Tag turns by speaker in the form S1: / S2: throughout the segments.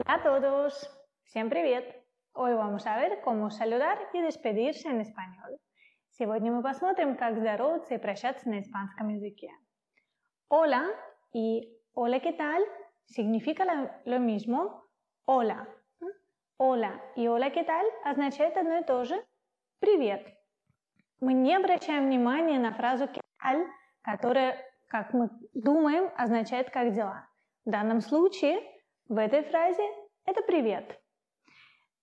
S1: Hola a todos, всем привет! Hoy vamos a ver cómo saludar despedirse en español. Сегодня мы посмотрим, как здороваться и прощаться на испанском языке. Hola y hola qué tal significa lo mismo hola. Hola и hola qué tal означает одно и то же «привет». Мы не обращаем внимания на фразу «qué tal», которая, как мы думаем, означает «как дела». В данном случае – в этой фразе это привет.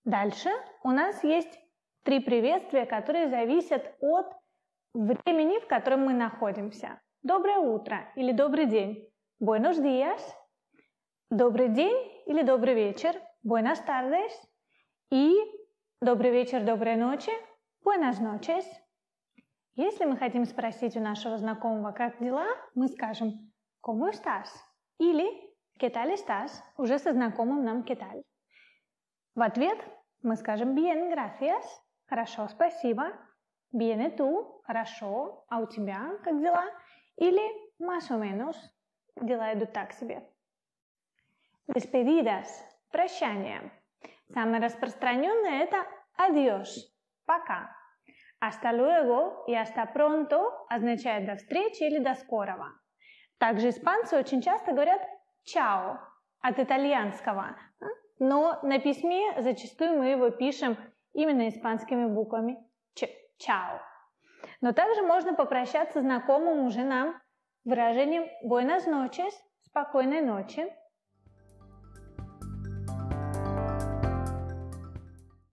S1: Дальше у нас есть три приветствия, которые зависят от времени, в котором мы находимся. Доброе утро или добрый день. Buenos días. Добрый день или добрый вечер. Buenas tardes. И добрый вечер, доброй ночи. Buenas noches. Если мы хотим спросить у нашего знакомого, как дела, мы скажем «Cómo estás?» или ¿Qué estás? Уже со знакомым нам ¿qué tal? В ответ мы скажем bien, gracias, хорошо, спасибо, bien и tú, хорошо, а у тебя как дела? Или más o menos, дела идут так себе. Despedidas, прощание. Самое распространенное это adiós, пока. Hasta luego и hasta pronto означает до встречи или до скорого. Также испанцы очень часто говорят «чао» от итальянского, а? но на письме зачастую мы его пишем именно испанскими буквами Ч «чао». Но также можно попрощаться знакомым уже нам выражением «buenas noches», «спокойной ночи»,